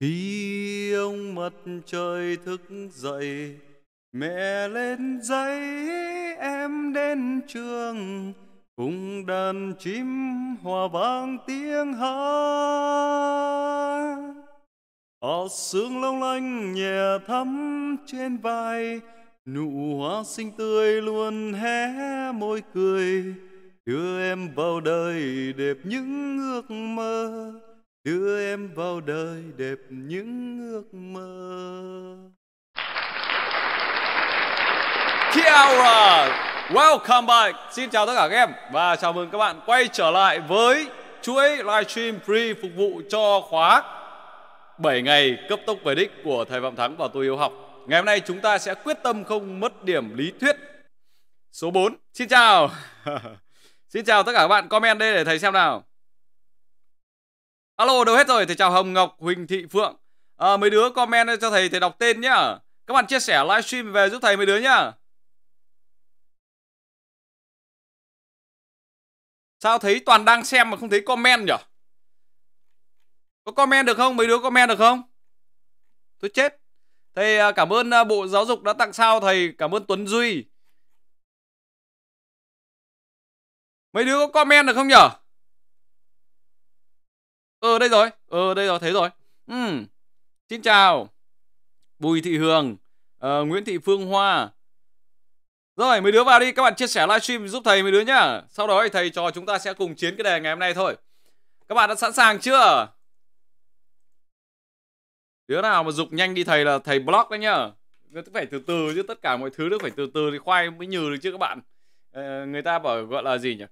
Khi ông mặt trời thức dậy, mẹ lên giấy em đến trường cùng đàn chim hòa vang tiếng hát. Ở sương long lanh nhẹ thắm trên vai, nụ hoa xinh tươi luôn hé môi cười, đưa em vào đời đẹp những ước mơ đưa em vào đời đẹp những ước mơ Kiara welcome back xin chào tất cả các em và chào mừng các bạn quay trở lại với chuỗi livestream free phục vụ cho khóa 7 ngày cấp tốc về đích của thầy Phạm Thắng và tôi yêu học ngày hôm nay chúng ta sẽ quyết tâm không mất điểm lý thuyết số 4 xin chào xin chào tất cả các bạn comment đây để thầy xem nào Alo, đâu hết rồi. Thầy chào Hồng Ngọc, Huỳnh Thị Phượng. À, mấy đứa comment cho thầy thầy đọc tên nhá. Các bạn chia sẻ livestream về giúp thầy mấy đứa nhá. Sao thấy toàn đang xem mà không thấy comment nhỉ? Có comment được không? Mấy đứa comment được không? Tôi chết. Thầy à, cảm ơn à, Bộ Giáo dục đã tặng sao thầy. Cảm ơn Tuấn Duy. Mấy đứa có comment được không nhỉ? Ờ đây rồi, ờ đây rồi, thấy rồi. Ừ. Xin chào. Bùi Thị Hường, ờ, Nguyễn Thị Phương Hoa. Rồi, mấy đứa vào đi, các bạn chia sẻ livestream giúp thầy mấy đứa nhá. Sau đó thì thầy cho chúng ta sẽ cùng chiến cái đề ngày hôm nay thôi. Các bạn đã sẵn sàng chưa? Đứa nào mà dục nhanh đi thầy là thầy block đấy nhá. Nó phải từ từ chứ tất cả mọi thứ nó phải từ từ thì khoai mới nhừ được chứ các bạn. Ờ, người ta bảo gọi là gì nhỉ?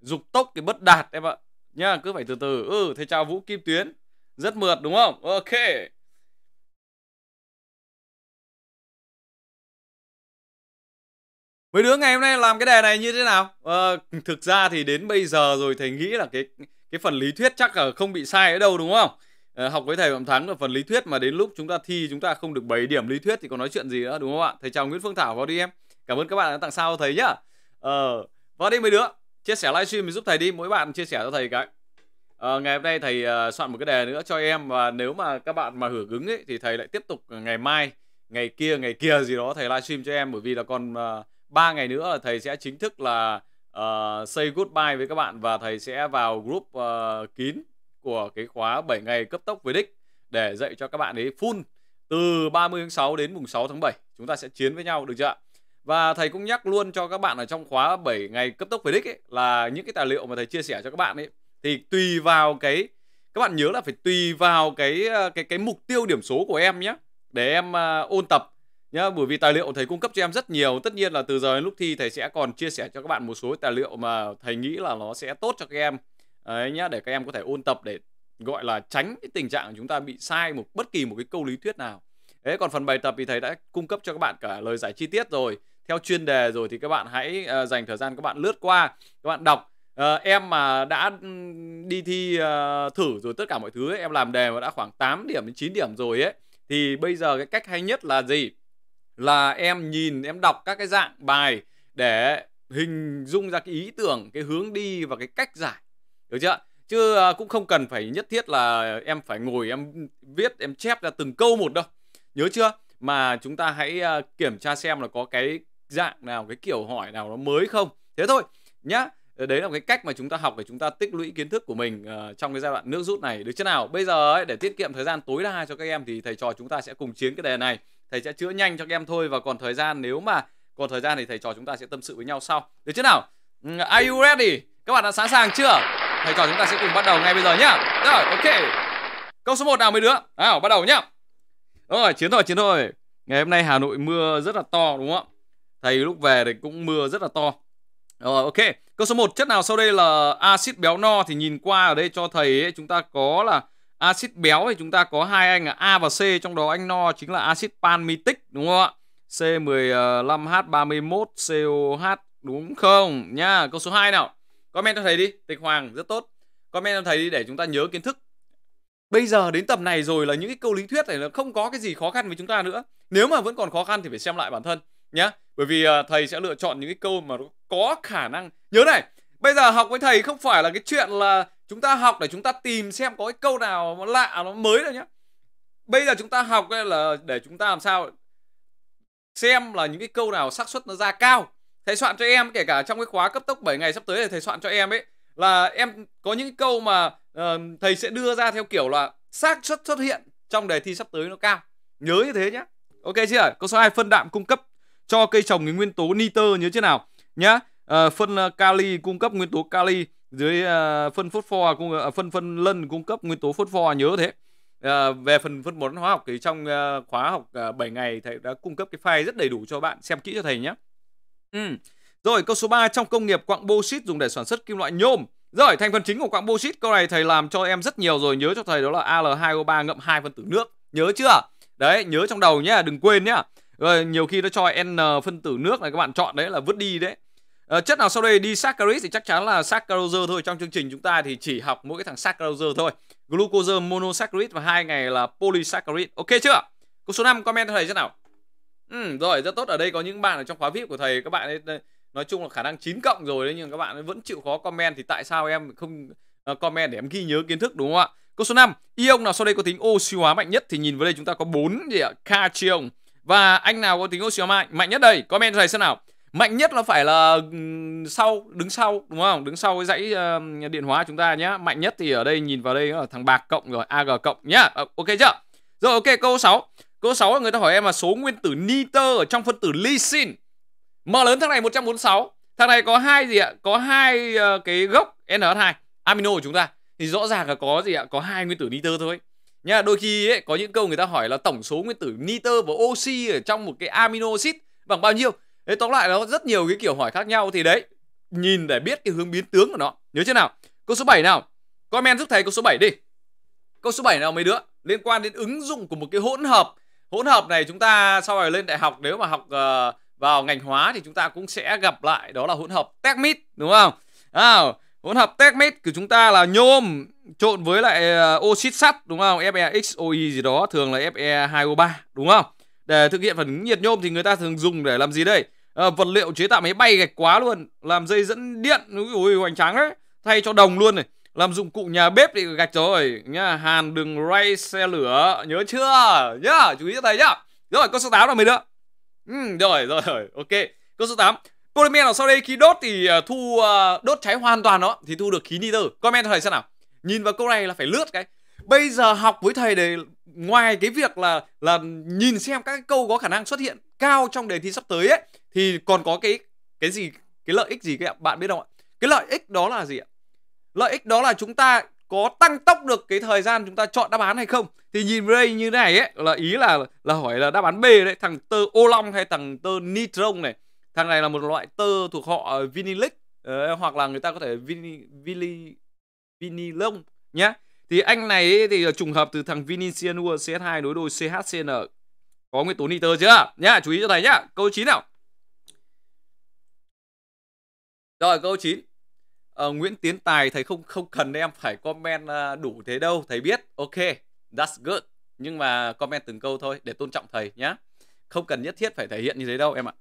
Dục tốc thì bất đạt em ạ Nhá, cứ phải từ từ. Ừ, thầy chào Vũ Kim Tuyến. Rất mượt đúng không? Ok. Mấy đứa ngày hôm nay làm cái đề này như thế nào? À, thực ra thì đến bây giờ rồi thầy nghĩ là cái cái phần lý thuyết chắc là không bị sai ở đâu đúng không? À, học với thầy Phạm Thắng là phần lý thuyết mà đến lúc chúng ta thi chúng ta không được 7 điểm lý thuyết thì còn nói chuyện gì nữa đúng không ạ? Thầy chào Nguyễn Phương Thảo vào đi em. Cảm ơn các bạn đã tặng sao thầy nhá. Ờ, à, vào đi mấy đứa chia sẻ livestream mình giúp thầy đi mỗi bạn chia sẻ cho thầy cái à, ngày hôm nay thầy uh, soạn một cái đề nữa cho em và nếu mà các bạn mà hưởng ứng ấy thì thầy lại tiếp tục ngày mai ngày kia ngày kia gì đó thầy livestream cho em bởi vì là còn uh, ngày nữa là thầy sẽ chính thức là uh, say goodbye với các bạn và thầy sẽ vào group uh, kín của cái khóa 7 ngày cấp tốc với đích để dạy cho các bạn ấy full từ 30 tháng 6 đến mùng 6 tháng 7 chúng ta sẽ chiến với nhau được chưa ạ? Và thầy cũng nhắc luôn cho các bạn ở trong khóa 7 ngày cấp tốc về đích ấy, là những cái tài liệu mà thầy chia sẻ cho các bạn ấy thì tùy vào cái các bạn nhớ là phải tùy vào cái ờ, cái cái mục tiêu điểm số của em nhé để em uh, ôn tập nhá bởi vì tài liệu thầy cung cấp cho em rất nhiều tất nhiên là từ giờ đến lúc thi thầy sẽ còn chia sẻ cho các bạn một số tài liệu mà thầy nghĩ là nó sẽ tốt cho các em đấy nhá để các em có thể ôn tập để gọi là tránh cái tình trạng chúng ta bị sai một bất kỳ một cái câu lý thuyết nào đấy còn phần bài tập thì thầy đã cung cấp cho các bạn cả lời giải chi tiết rồi theo chuyên đề rồi thì các bạn hãy uh, dành thời gian các bạn lướt qua các bạn đọc uh, em mà đã đi thi uh, thử rồi tất cả mọi thứ ấy, em làm đề mà đã khoảng 8 điểm đến 9 điểm rồi ấy thì bây giờ cái cách hay nhất là gì là em nhìn em đọc các cái dạng bài để hình dung ra cái ý tưởng cái hướng đi và cái cách giải được chưa chứ cũng không cần phải nhất thiết là em phải ngồi em viết em chép ra từng câu một đâu nhớ chưa mà chúng ta hãy kiểm tra xem là có cái dạng nào cái kiểu hỏi nào nó mới không thế thôi nhá ờ, đấy là cái cách mà chúng ta học để chúng ta tích lũy kiến thức của mình uh, trong cái giai đoạn nước rút này được chưa nào bây giờ ấy, để tiết kiệm thời gian tối đa cho các em thì thầy trò chúng ta sẽ cùng chiến cái đề này thầy sẽ chữa nhanh cho các em thôi và còn thời gian nếu mà còn thời gian thì thầy trò chúng ta sẽ tâm sự với nhau sau được chưa nào ừ, are you ready các bạn đã sẵn sàng chưa thầy trò chúng ta sẽ cùng bắt đầu ngay bây giờ nhá rồi ok câu số 1 nào mấy đứa nào bắt đầu nhá rồi chiến thôi chiến thôi ngày hôm nay hà nội mưa rất là to đúng không ạ thầy lúc về thì cũng mưa rất là to rồi ok câu số 1 chất nào sau đây là axit béo no thì nhìn qua ở đây cho thầy ấy, chúng ta có là axit béo thì chúng ta có hai anh là A và C trong đó anh no chính là axit palmitic đúng không ạ C15H31COH đúng không nha câu số 2 nào comment cho thầy đi tịch hoàng rất tốt comment cho thầy đi để chúng ta nhớ kiến thức bây giờ đến tầm này rồi là những cái câu lý thuyết này là không có cái gì khó khăn với chúng ta nữa nếu mà vẫn còn khó khăn thì phải xem lại bản thân nhé bởi vì uh, thầy sẽ lựa chọn những cái câu mà có khả năng nhớ này bây giờ học với thầy không phải là cái chuyện là chúng ta học để chúng ta tìm xem có cái câu nào nó lạ nó mới đâu nhá bây giờ chúng ta học ấy là để chúng ta làm sao xem là những cái câu nào xác suất nó ra cao thầy soạn cho em kể cả trong cái khóa cấp tốc 7 ngày sắp tới thì thầy soạn cho em ấy là em có những câu mà uh, thầy sẽ đưa ra theo kiểu là xác suất xuất hiện trong đề thi sắp tới nó cao nhớ như thế nhé ok chưa câu số 2 phân đạm cung cấp cho cây trồng cái nguyên tố nitơ như thế nào nhá. À, phân ờ, kali cung cấp nguyên tố kali dưới à, phân phốt pho cung à, phân phân lân cung cấp nguyên tố phốt pho nhớ thế à, về phần phân bón hóa học thì trong à, khóa học à, 7 ngày thầy đã cung cấp cái file rất đầy đủ cho bạn xem kỹ cho thầy nhé ừ. rồi câu số 3 trong công nghiệp quặng bauxit dùng để sản xuất kim loại nhôm rồi thành phần chính của quặng bauxit câu này thầy làm cho em rất nhiều rồi nhớ cho thầy đó là Al2O3 ngậm hai phân tử nước nhớ chưa đấy nhớ trong đầu nhé đừng quên nhé rồi nhiều khi nó cho n phân tử nước này các bạn chọn đấy là vứt đi đấy à, chất nào sau đây đi saccharide thì chắc chắn là saccharose thôi trong chương trình chúng ta thì chỉ học mỗi cái thằng saccharose thôi glucose monosaccharide và hai ngày là polysaccharide ok chưa câu số 5 comment cho thầy thế nào ừ, rồi rất tốt ở đây có những bạn ở trong khóa vip của thầy các bạn ấy, nói chung là khả năng 9 cộng rồi đấy nhưng các bạn vẫn chịu khó comment thì tại sao em không ờ, comment để em ghi nhớ kiến thức đúng không ạ câu số 5 ion nào sau đây có tính oxy hóa mạnh nhất thì nhìn vào đây chúng ta có bốn gì ạ cation và anh nào có tính oxy hóa mạnh mạnh nhất đây comment cho thầy xem nào mạnh nhất là phải là ừ, sau đứng sau đúng không đứng sau cái dãy uh, điện hóa chúng ta nhá mạnh nhất thì ở đây nhìn vào đây là thằng bạc cộng rồi ag cộng nhá à, ok chưa rồi ok câu 6 câu 6 người ta hỏi em là số nguyên tử nitơ ở trong phân tử lysine m lớn thằng này 146 thằng này có hai gì ạ có hai uh, cái gốc nh 2 amino của chúng ta thì rõ ràng là có gì ạ có hai nguyên tử nitơ thôi Nha, đôi khi ấy, có những câu người ta hỏi là tổng số nguyên tử nitơ và oxy ở trong một cái amino acid bằng bao nhiêu. Đấy tóm lại nó rất nhiều cái kiểu hỏi khác nhau thì đấy, nhìn để biết cái hướng biến tướng của nó. Nhớ chưa nào? Câu số 7 nào. Comment giúp thầy câu số 7 đi. Câu số 7 nào mấy đứa? Liên quan đến ứng dụng của một cái hỗn hợp. Hỗn hợp này chúng ta sau này lên đại học nếu mà học ờ, vào ngành hóa thì chúng ta cũng sẽ gặp lại đó là hỗn hợp Techmit đúng không? À, hỗn hợp techmate của chúng ta là nhôm trộn với lại ờ, oxit sắt đúng không FeXOE gì đó thường là Fe2O3 đúng không để thực hiện phản ứng nhiệt nhôm thì người ta thường dùng để làm gì đây à, vật liệu chế tạo máy bay gạch quá luôn làm dây dẫn điện ui hoành tráng đấy thay cho đồng luôn này làm dụng cụ nhà bếp thì gạch rồi nhá hàn đừng ray xe lửa nhớ chưa nhá chú ý cho thầy nhá rồi câu số 8 là mình nữa ừ, rồi rồi rồi ok câu số 8 Coleman ở sau đây khi đốt thì ờ, thu ờ, đốt cháy hoàn toàn đó thì thu được khí nitơ. Comment thầy xem nào. Nhìn vào câu này là phải lướt cái. Bây giờ học với thầy để ngoài cái việc là là nhìn xem các câu có khả năng xuất hiện cao trong đề thi sắp tới ấy thì còn có cái cái gì cái lợi ích gì các bạn biết không ạ? Cái lợi ích đó là gì ạ? Lợi ích đó là chúng ta có tăng tốc được cái thời gian chúng ta chọn đáp án hay không thì nhìn đây như thế này ấy là ý là là hỏi là đáp án B đấy thằng tơ ô long hay thằng tơ nitron này thằng này là một loại tơ thuộc họ ờ, vinilic Đấy, ờ, hoặc là người ta có thể vini vini vinilông nhé thì anh này thì trùng hợp từ thằng Vinicianua CS2 đối đôi CHCN có nguyên tố nitơ chưa nhá chú ý cho thầy nhá câu 9 nào rồi câu 9 ờ, Nguyễn Tiến Tài thầy không không cần em phải comment ờ, đủ thế đâu thầy biết ok that's good nhưng mà comment từng câu thôi để tôn trọng thầy nhá không cần nhất thiết phải thể hiện như thế đâu em ạ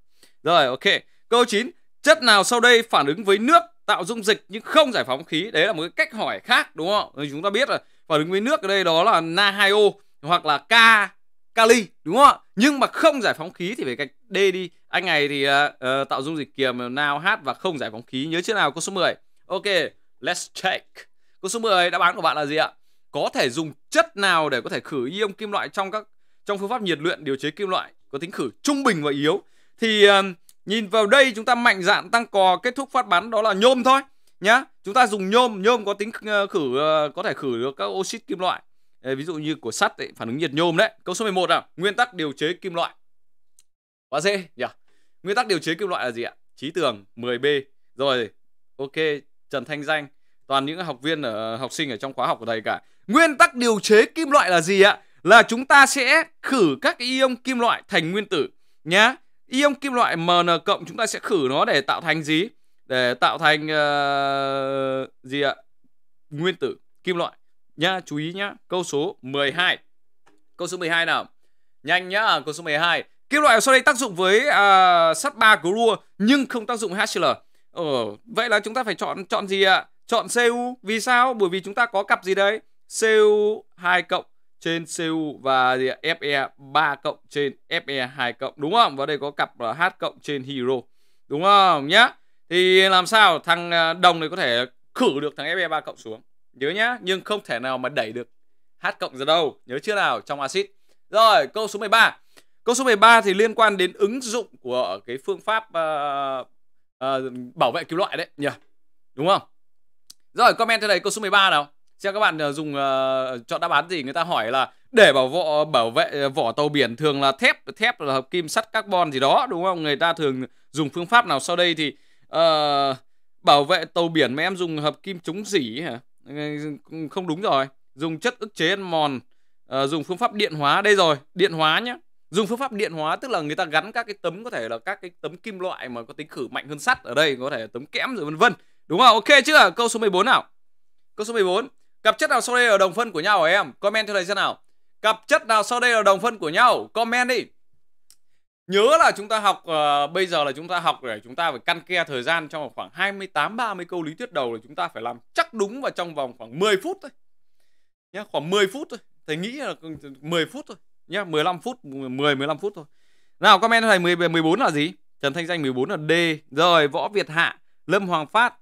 rồi ok. Câu 9, chất nào sau đây phản ứng với nước tạo dung dịch nhưng không giải phóng khí? Đấy là một cái cách hỏi khác đúng không? Rồi chúng ta biết là phản ứng với nước ở đây đó là Na2O hoặc là K kali đúng không Nhưng mà không giải phóng khí thì phải cách D đi. Anh này thì uh, tạo dung dịch kiềm nào hát và không giải phóng khí. Nhớ chưa nào câu số 10. Ok, let's check. Câu số 10 đáp án của bạn là gì ạ? Có thể dùng chất nào để có thể khử ion kim loại trong các trong phương pháp nhiệt luyện điều chế kim loại có tính khử trung bình và yếu thì ờ, nhìn vào đây chúng ta mạnh dạn tăng cò kết thúc phát bắn đó là nhôm thôi nhá chúng ta dùng nhôm nhôm có tính ờ, khử ờ, có thể khử được các oxit kim loại ví dụ như của sắt ấy, phản ứng nhiệt nhôm đấy câu số 11 nào nguyên tắc điều chế kim loại quá dễ nhỉ nguyên tắc điều chế kim loại là gì ạ trí tường 10b rồi ok trần thanh danh toàn những học viên ở học sinh ở trong khóa học của thầy cả nguyên tắc điều chế kim loại là gì ạ là chúng ta sẽ khử các ion kim loại thành nguyên tử nhá Ion kim loại Mn cộng chúng ta sẽ khử nó để tạo thành gì? Để tạo thành uh, gì ạ? Nguyên tử kim loại Nha chú ý nhá. Câu số 12. Câu số 12 nào. Nhanh nhá, câu số 12. Kim loại sau đây tác dụng với uh, sắt 3 grua nhưng không tác dụng HCl. Ờ, vậy là chúng ta phải chọn chọn gì ạ? Chọn Cu vì sao? Bởi vì chúng ta có cặp gì đấy? Cu2 cộng trên CU và gì FE 3 cộng trên FE 2 cộng đúng không? Và đây có cặp H cộng trên Hero. Đúng không nhá? Thì làm sao thằng à, đồng này có thể khử được thằng FE 3 cộng xuống. Nhớ nhá, nhưng không thể nào mà đẩy được H cộng ra đâu. Nhớ chưa nào trong axit. Rồi, câu số 13. Câu số 13 thì liên quan đến ứng dụng của cái phương pháp uh, uh, bảo vệ kim loại đấy nhỉ. Đúng không? Rồi, comment cho đây câu số 13 nào xem các bạn ờ, dùng uh, chọn đáp án gì người ta hỏi là để bảo vọ bảo vệ ờ, vỏ tàu biển thường là thép thép là hợp kim sắt carbon gì đó đúng không người ta thường dùng phương pháp nào sau đây thì uh, bảo vệ tàu biển mà em dùng hợp kim chống dỉ hả không đúng rồi dùng chất ức chế ăn mòn uh, dùng phương pháp điện hóa đây rồi điện hóa nhé dùng phương pháp điện hóa tức là người ta gắn các cái tấm có thể là các cái tấm kim loại mà có tính khử mạnh hơn sắt ở đây có thể là tấm kẽm rồi vân vân đúng không ok chưa câu số 14 nào câu số 14 Cặp chất nào sau đây là đồng phân của nhau hả em? Comment cho thầy xem nào. Cặp chất nào sau đây là đồng phân của nhau? Comment đi. Nhớ là chúng ta học uh, bây giờ là chúng ta học để chúng ta phải căn ke thời gian trong khoảng 28 30 câu lý thuyết đầu là chúng ta phải làm chắc đúng và trong vòng khoảng 10 phút thôi. Nhá, khoảng 10 phút thôi. Thầy nghĩ là 10 phút thôi nhá, 15 phút 10 15 phút thôi. Nào comment cho thầy 10 14 là gì? Trần Thanh Danh 14 là D. Rồi, Võ Việt Hạ, Lâm Hoàng Phát.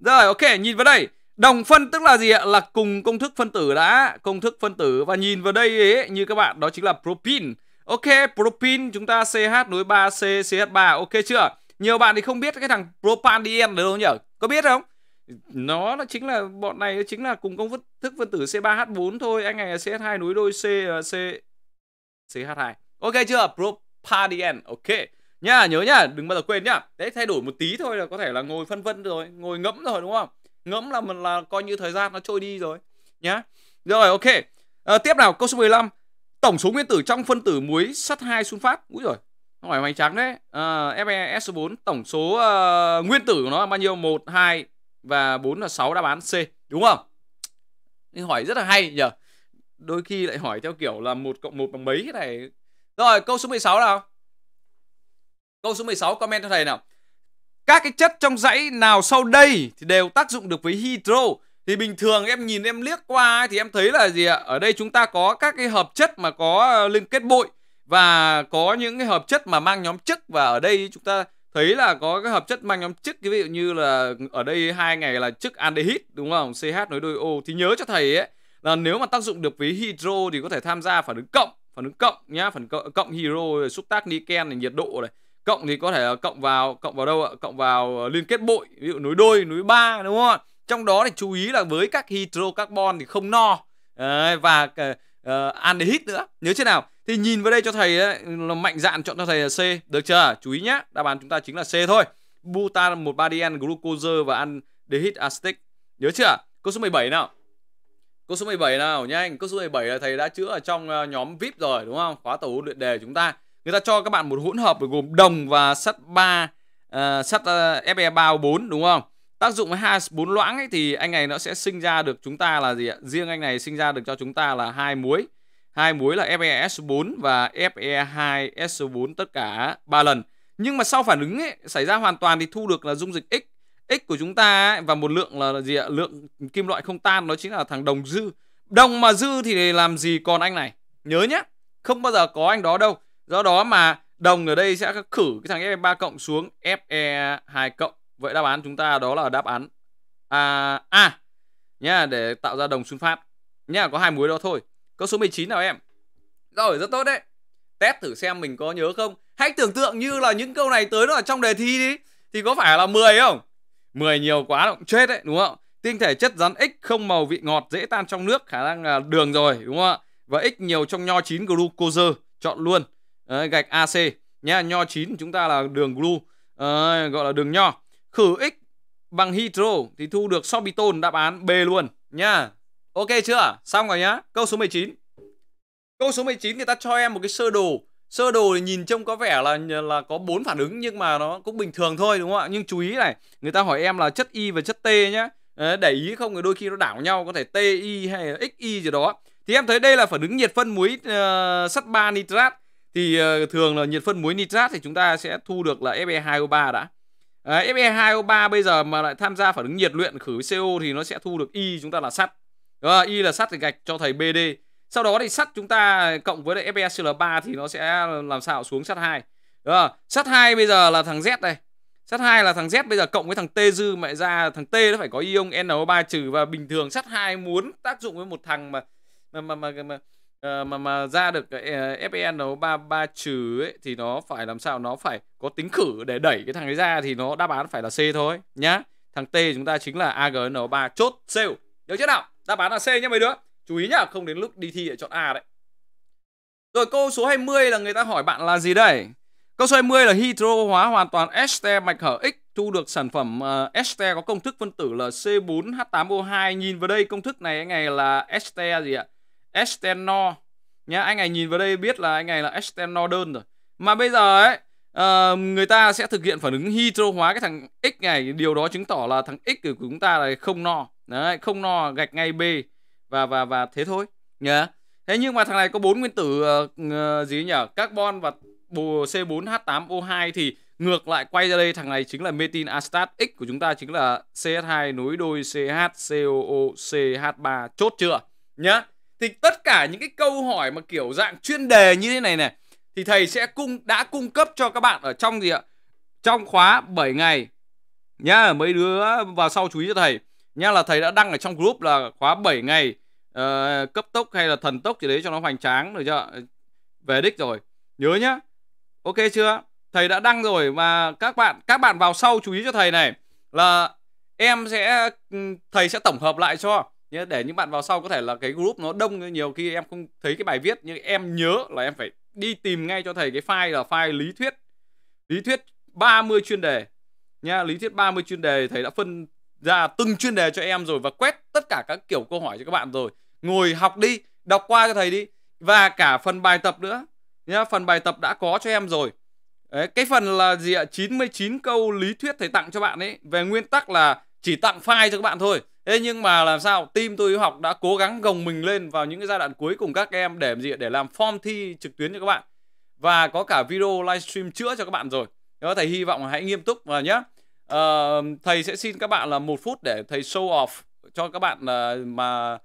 Rồi, ok, nhìn vào đây. Đồng phân tức là gì ạ? Là cùng công thức phân tử đã, công thức phân tử và nhìn vào đây ấy, như các bạn đó chính là propin. Ok, propin chúng ta CH nối 3C, CH3, ok chưa? Nhiều bạn thì không biết cái thằng propandien đấy đâu nhỉ? Có biết không? Nó, nó chính là bọn này nó chính là cùng công thức phân tử C3H4 thôi, anh này CH2 nối đôi C ờ, C CH2. Ok chưa? Propandien. Ok. Nhá, nhớ nhá, đừng bao giờ quên nhá. Đấy thay đổi một tí thôi là có thể là ngồi phân vân rồi, ngồi ngẫm rồi đúng không? ngẫm là mình là coi như thời gian nó trôi đi rồi nhá rồi ok à, tiếp nào câu số 15 tổng số nguyên tử trong phân tử muối sắt hai sunfat úi rồi Hỏi phải mày trắng đấy à, ờ, FeS4 tổng số uh, nguyên tử của nó là bao nhiêu 1 2 và 4 là 6 đáp án C đúng không hỏi rất là hay nhỉ đôi khi lại hỏi theo kiểu là một cộng một bằng mấy thế này rồi câu số 16 nào câu số 16 comment cho thầy nào các cái chất trong dãy nào sau đây thì đều tác dụng được với hydro. Thì bình thường em nhìn em liếc qua ấy, thì em thấy là gì ạ? Ở đây chúng ta có các cái hợp chất mà có ờ, liên kết bội và có những cái hợp chất mà mang nhóm chức và ở đây chúng ta thấy là có cái hợp chất mang nhóm chức ví dụ như là ở đây hai ngày là chức aldehyde đúng không? CH nối đôi O thì nhớ cho thầy ấy là nếu mà tác dụng được với hydro thì có thể tham gia phản ứng cộng phản ứng cộng nhá phản cộng, cộng hydro xúc tác niken này nhiệt độ này cộng thì có thể là cộng vào cộng vào đâu ạ cộng vào ờ, liên kết bội ví dụ núi đôi núi ba đúng không trong đó thì chú ý là với các hydrocarbon thì không no à, và uh, nữa nhớ chưa nào thì nhìn vào đây cho thầy là mạnh dạn chọn cho thầy là C được chưa chú ý nhé đáp án chúng ta chính là C thôi butan một badien glucose và aldehyde acetic nhớ chưa câu số 17 nào câu số 17 nào nhanh câu số 17 là thầy đã chữa ở trong nhóm vip rồi đúng không khóa tổ luyện đề chúng ta người ta cho các bạn một hỗn hợp gồm đồng và sắt 3 uh, ờ, sắt uh, Fe 34 đúng không? Tác dụng với hai bốn loãng ấy thì anh này nó sẽ sinh ra được chúng ta là gì ạ? Riêng anh này sinh ra được cho chúng ta là hai muối. Hai muối là FeS4 và fe 2 s 4 tất cả ba lần. Nhưng mà sau phản ứng ấy, xảy ra hoàn toàn thì thu được là dung dịch X. X của chúng ta ấy, và một lượng là gì ạ? Lượng kim loại không tan nó chính là thằng đồng dư. Đồng mà dư thì làm gì còn anh này? Nhớ nhé. Không bao giờ có anh đó đâu do đó mà đồng ở đây sẽ khử cái thằng fe 3 cộng xuống fe 2 cộng vậy đáp án chúng ta đó là đáp án a a nhá để tạo ra đồng sun phát nhá có hai muối đó thôi câu số 19 nào em rồi rất tốt đấy test thử xem mình có nhớ không hãy tưởng tượng như là những câu này tới nó ở trong đề thi đi thì có phải là 10 không 10 nhiều quá nó chết đấy đúng không tinh thể chất rắn x không màu vị ngọt dễ tan trong nước khả năng là đường rồi đúng không ạ và x nhiều trong nho chín glucose chọn luôn Đấy, gạch AC nhá nho chín chúng ta là đường glu à, gọi là đường nho khử x bằng hydro thì thu được sorbitol đáp án B luôn nhá ok chưa xong rồi nhá câu số 19 câu số 19 người ta cho em một cái sơ đồ sơ đồ thì nhìn trông có vẻ là là có bốn phản ứng nhưng mà nó cũng bình thường thôi đúng không ạ nhưng chú ý này người ta hỏi em là chất y và chất t nhá để ý không thì đôi khi nó đảo nhau có thể ti hay là xy gì đó thì em thấy đây là phản ứng nhiệt phân muối uh, sắt ba nitrat thì ờ, thường là nhiệt phân muối nitrat thì chúng ta sẽ thu được là Fe2O3 đã. À, Fe2O3 bây giờ mà lại tham gia phản ứng nhiệt luyện khử CO thì nó sẽ thu được Y chúng ta là sắt. À, y là sắt thì gạch cho thầy BD. Sau đó thì sắt chúng ta cộng với lại FeCl3 thì nó sẽ làm sao xuống sắt 2. À, ờ, sắt 2 bây giờ là thằng Z đây. Sắt 2 là thằng Z bây giờ cộng với thằng T dư mẹ ra thằng T nó phải có ion NO3 trừ và bình thường sắt 2 muốn tác dụng với một thằng mà mà mà, mà, mà Ờ, mà mà ra được cái ờ, FN nó ba ba trừ ấy thì nó phải làm sao nó phải có tính khử để đẩy cái thằng ấy ra thì nó đáp án phải là C thôi nhá. Thằng T chúng ta chính là agn 3 chốt sale. Được chưa nào? Đáp án là C nhá mấy đứa. Chú ý nhá, không đến lúc đi thi lại chọn A đấy. Rồi câu số 20 là người ta hỏi bạn là gì đây? Câu số 20 là hydro hóa hoàn toàn este mạch hở X thu được sản phẩm uh, ờ, este có công thức phân tử là C4H8O2. Nhìn vào đây công thức này ngày là este gì ạ? Estenor nhá anh này nhìn vào đây biết là anh này là Estenor đơn rồi mà bây giờ ấy uh, người ta sẽ thực hiện phản ứng hydro hóa cái thằng x này điều đó chứng tỏ là thằng x của chúng ta là không no đấy không no gạch ngay b và và và thế thôi nhá thế nhưng mà thằng này có bốn nguyên tử uh, gì nhỉ carbon và C4H8O2 thì ngược lại quay ra đây thằng này chính là metin acetat X của chúng ta chính là CH2 nối đôi CH COO CH3 chốt chưa nhá thì tất cả những cái câu hỏi mà kiểu dạng chuyên đề như thế này này thì thầy sẽ cung đã cung cấp cho các bạn ở trong gì ạ trong khóa 7 ngày nhá mấy đứa vào sau chú ý cho thầy nhá là thầy đã đăng ở trong group là khóa 7 ngày uh, cấp tốc hay là thần tốc gì đấy cho nó hoành tráng được chưa về đích rồi nhớ nhá ok chưa thầy đã đăng rồi mà các bạn các bạn vào sau chú ý cho thầy này là em sẽ ừ, thầy sẽ tổng hợp lại cho nhé để những bạn vào sau có thể là cái group nó đông nhiều khi em không thấy cái bài viết nhưng em nhớ là em phải đi tìm ngay cho thầy cái file là file lý thuyết lý thuyết 30 chuyên đề nha lý thuyết 30 chuyên đề thầy đã phân ra từng chuyên đề cho em rồi và quét tất cả các kiểu câu hỏi cho các bạn rồi ngồi học đi đọc qua cho thầy đi và cả phần bài tập nữa nhá phần bài tập đã có cho em rồi Đấy, cái phần là gì ạ 99 câu lý thuyết thầy tặng cho bạn ấy về nguyên tắc là chỉ tặng file cho các bạn thôi Thế nhưng mà làm sao team tôi học đã cố gắng gồng mình lên vào những cái giai đoạn cuối cùng các em để gì để làm form thi trực tuyến cho các bạn và có cả video livestream chữa cho các bạn rồi. Đó thầy hy vọng hãy nghiêm túc và nhé. Uh, ờ, thầy sẽ xin các bạn là một phút để thầy show off cho các bạn uh, mà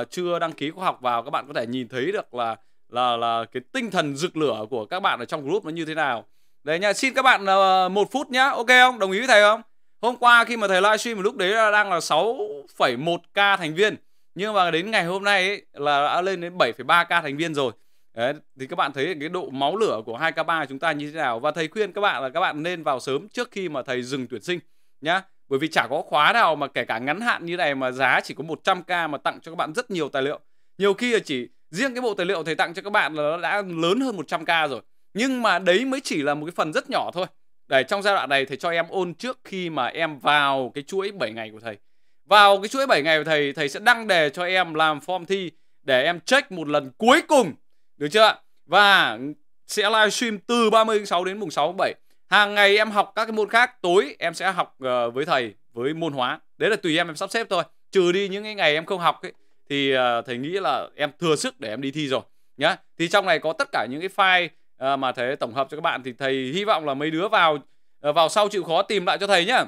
uh, chưa đăng ký khóa học vào các bạn có thể nhìn thấy được là là là cái tinh thần rực lửa của các bạn ở trong group nó như thế nào. Đấy nha, xin các bạn uh, một phút nhá. Ok không? Đồng ý với thầy không? Hôm qua khi mà thầy livestream lúc đấy là đang là 6,1k thành viên nhưng mà đến ngày hôm nay ấy, là đã lên đến 7,3k thành viên rồi. Đấy, thì các bạn thấy cái độ máu lửa của 2K3 chúng ta như thế nào và thầy khuyên các bạn là các bạn nên vào sớm trước khi mà thầy dừng tuyển sinh nhá. Bởi vì chả có khóa nào mà kể cả ngắn hạn như này mà giá chỉ có 100k mà tặng cho các bạn rất nhiều tài liệu. Nhiều khi là chỉ riêng cái bộ tài liệu thầy tặng cho các bạn là nó đã lớn hơn 100k rồi. Nhưng mà đấy mới chỉ là một cái phần rất nhỏ thôi. Để trong giai đoạn này thầy cho em ôn trước khi mà em vào cái chuỗi 7 ngày của thầy. Vào cái chuỗi 7 ngày của thầy, thầy sẽ đăng đề cho em làm form thi để em check một lần cuối cùng. Được chưa? Và sẽ livestream từ 30 tháng 6 đến mùng 6 tháng 7. Hàng ngày em học các cái môn khác, tối em sẽ học ờ, với thầy với môn hóa. Đấy là tùy em em sắp xếp thôi. Trừ đi những cái ngày em không học ấy thì ờ, thầy nghĩ là em thừa sức để em đi thi rồi nhá. Thì trong này có tất cả những cái file à, mà thế tổng hợp cho các bạn thì thầy hy vọng là mấy đứa vào ờ, vào sau chịu khó tìm lại cho thầy nhá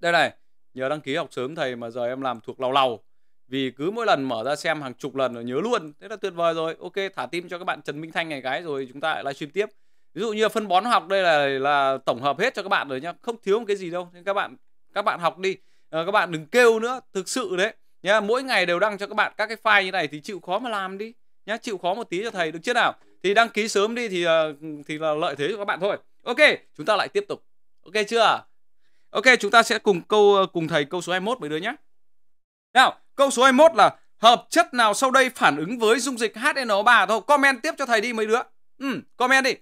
đây này nhờ đăng ký học sớm thầy mà giờ em làm thuộc lầu lầu vì cứ mỗi lần mở ra xem hàng chục lần rồi nhớ luôn thế là tuyệt vời rồi ok thả tim cho các bạn trần minh thanh này cái rồi chúng ta lại livestream tiếp ví dụ như phân bón học đây là là tổng hợp hết cho các bạn rồi nhá không thiếu một cái gì đâu nên các bạn các bạn học đi à, các bạn đừng kêu nữa thực sự đấy nhá mỗi ngày đều đăng cho các bạn các cái file như này thì chịu khó mà làm đi nhá chịu khó một tí cho thầy được chưa nào thì đăng ký sớm đi thì ờ, thì là lợi thế cho các bạn thôi ok chúng ta lại tiếp tục ok chưa ok chúng ta sẽ cùng câu ờ, cùng thầy câu số 21 mấy đứa nhé nào câu số 21 là hợp chất nào sau đây phản ứng với dung dịch HNO3 thôi comment tiếp cho thầy đi mấy đứa ừ, comment đi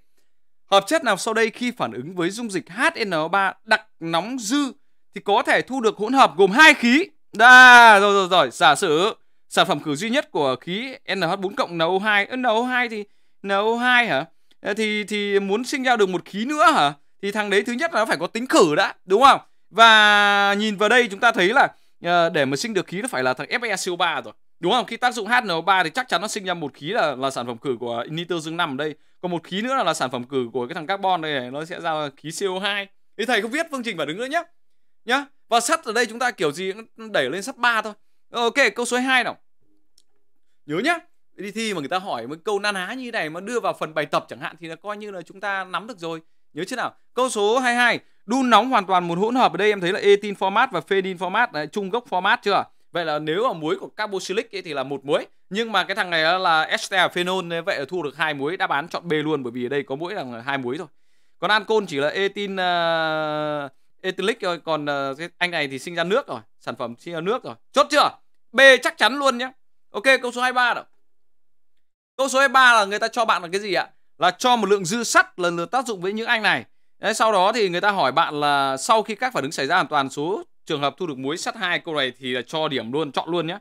hợp chất nào sau đây khi phản ứng với dung dịch HNO3 đặc nóng dư thì có thể thu được hỗn hợp gồm hai khí đã rồi rồi rồi giả sử sản phẩm khử duy nhất của khí NH4 cộng NO2 NO2 thì NO2 hả? Ờ, thì thì muốn sinh ra được một khí nữa hả? Thì thằng đấy thứ nhất là nó phải có tính khử đã, đúng không? Và nhìn vào đây chúng ta thấy là ờ, để mà sinh được khí nó phải là thằng FeCO3 rồi. Đúng không? Khi tác dụng HNO3 thì chắc chắn nó sinh ra một khí là là sản phẩm khử của nitơ dương 5 ở đây. Còn một khí nữa là, là sản phẩm khử của cái thằng carbon đây này, nó sẽ ra khí CO2. Thì thầy không viết phương trình phản ứng nữa nhé, Nhá. Và sắt ở đây chúng ta kiểu gì cũng đẩy lên sắt 3 thôi. Ờ, ok, câu số 2 nào. Nhớ nhá đi thi mà người ta hỏi một câu nan há như thế này mà đưa vào phần bài tập chẳng hạn thì là coi như là chúng ta nắm được rồi nhớ chứ nào câu số 22 đun nóng hoàn toàn một hỗn hợp ở đây em thấy là etin format và phenin format đấy, chung gốc format chưa vậy là nếu mà muối của carboxylic ấy thì là một muối nhưng mà cái thằng này là ester phenol vậy là thu được hai muối đáp án chọn b luôn bởi vì ở đây có mỗi là hai muối thôi còn ancol chỉ là etin uh, ờ, ethylic thôi còn uh, anh này thì sinh ra nước rồi sản phẩm sinh ra nước rồi chốt chưa b chắc chắn luôn nhé ok câu số 23 rồi Câu số F3 là người ta cho bạn là cái gì ạ? Là cho một lượng dư sắt lần lượt tác dụng với những anh này. Đấy, sau đó thì người ta hỏi bạn là sau khi các phản ứng xảy ra hoàn toàn số trường hợp thu được muối sắt hai câu này thì là cho điểm luôn, chọn luôn nhé.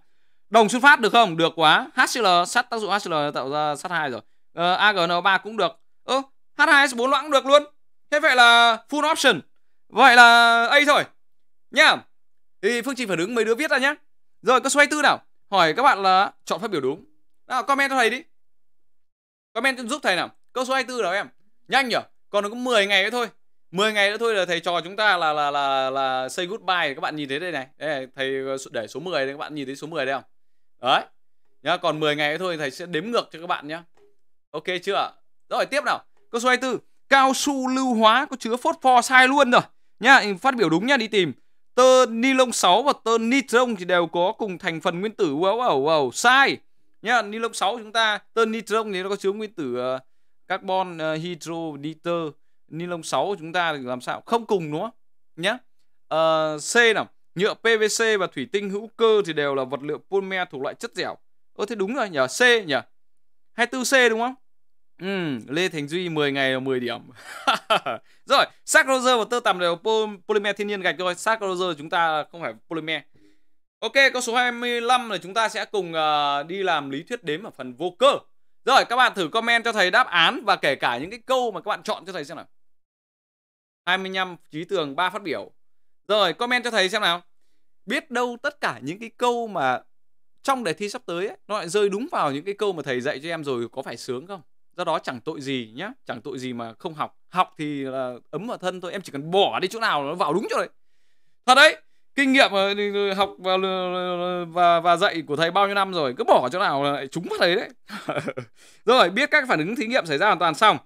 Đồng xuất phát được không? Được quá. HCl sắt tác dụng HCl tạo ra sắt hai rồi. Uh, ờ, AgNO3 cũng được. Ơ, uh, H2S4 loãng được luôn. Thế vậy là full option. Vậy là A thôi. nha Thì phương trình phản ứng mấy đứa viết ra nhé. Rồi câu số 24 nào. Hỏi các bạn là chọn phát biểu đúng. Nào comment cho thầy đi. Comment giúp thầy nào. Câu số 24 đó em. Nhanh nhở? Còn có 10 ngày nữa thôi. 10 ngày nữa thôi là thầy trò chúng ta là là là là say goodbye các bạn nhìn thấy đây này. Đây thầy ờ, để số 10 đây các bạn nhìn thấy số 10 đây không? Đấy. Nhá, còn 10 ngày nữa thôi thầy sẽ đếm ngược cho các bạn nhá. Ok chưa? Rồi tiếp nào. Câu số 24. Cao su lưu hóa có chứa phosphor sai luôn rồi. Nhá, phát biểu đúng nhá đi tìm. Tơ ni lông 6 và tơ nitron thì đều có cùng thành phần nguyên tử. Wow wow wow, sai nhá ni lông 6 chúng ta tơn nitron thì nó có chứa nguyên tử ờ, carbon ờ, hydro nitơ ni lông 6 chúng ta làm sao không cùng nữa, nhá uh, C nào nhựa PVC và thủy tinh hữu cơ thì đều là vật liệu polymer thuộc loại chất dẻo ơ thế đúng rồi nhỉ C nhỉ 24C đúng không Ừ, Lê Thành Duy 10 ngày là 10 điểm Rồi, Sark Roger và tơ tằm đều polymer thiên nhiên gạch rồi Sark Roger chúng ta không phải polymer Ok, câu số 25 là chúng ta sẽ cùng uh, đi làm lý thuyết đếm ở phần vô cơ. Rồi, các bạn thử comment cho thầy đáp án và kể cả những cái câu mà các bạn chọn cho thầy xem nào. 25 trí tường 3 phát biểu. Rồi, comment cho thầy xem nào. Biết đâu tất cả những cái câu mà trong đề thi sắp tới ấy, nó lại rơi đúng vào những cái câu mà thầy dạy cho em rồi có phải sướng không? Do đó chẳng tội gì nhá, chẳng tội gì mà không học. Học thì là ấm vào thân thôi, em chỉ cần bỏ đi chỗ nào nó vào đúng chỗ đấy. Thật đấy kinh nghiệm học và và và dạy của thầy bao nhiêu năm rồi cứ bỏ chỗ nào lại trúng vào thầy đấy rồi biết các phản ứng thí nghiệm xảy ra hoàn toàn xong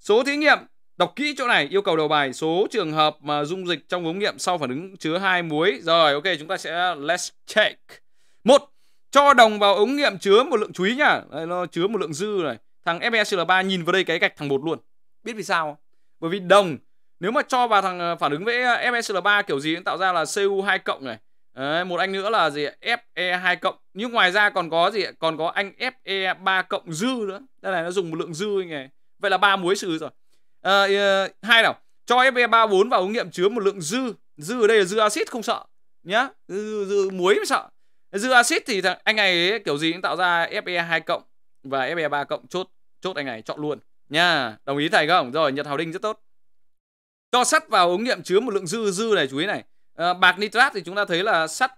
số thí nghiệm đọc kỹ chỗ này yêu cầu đầu bài số trường hợp mà dung dịch trong ống nghiệm sau phản ứng chứa hai muối rồi ok chúng ta sẽ let's check một cho đồng vào ống nghiệm chứa một lượng chuối nhá đây, nó chứa một lượng dư này thằng FeCl3 nhìn vào đây cái gạch thằng một luôn biết vì sao không? bởi vì đồng nếu mà cho vào thằng ờ, phản ứng với ờ, FSL3 kiểu gì cũng tạo ra là CU2 cộng này Đấy, một anh nữa là gì FE2 cộng nhưng ngoài ra còn có gì còn có anh FE3 cộng dư nữa đây này nó dùng một lượng dư anh này vậy là ba muối xử rồi à, hai nào cho FE34 vào ống nghiệm chứa một lượng dư dư ở đây là dư axit không sợ nhá dư, dư muối mới sợ dư axit thì thằng, anh này ấy, kiểu gì cũng tạo ra FE2 cộng và FE3 cộng chốt chốt anh này chọn luôn nha đồng ý thầy không rồi Nhật Hào Đinh rất tốt cho sắt vào ống nghiệm chứa một lượng dư dư này chú ý này à, bạc nitrat thì chúng ta thấy là sắt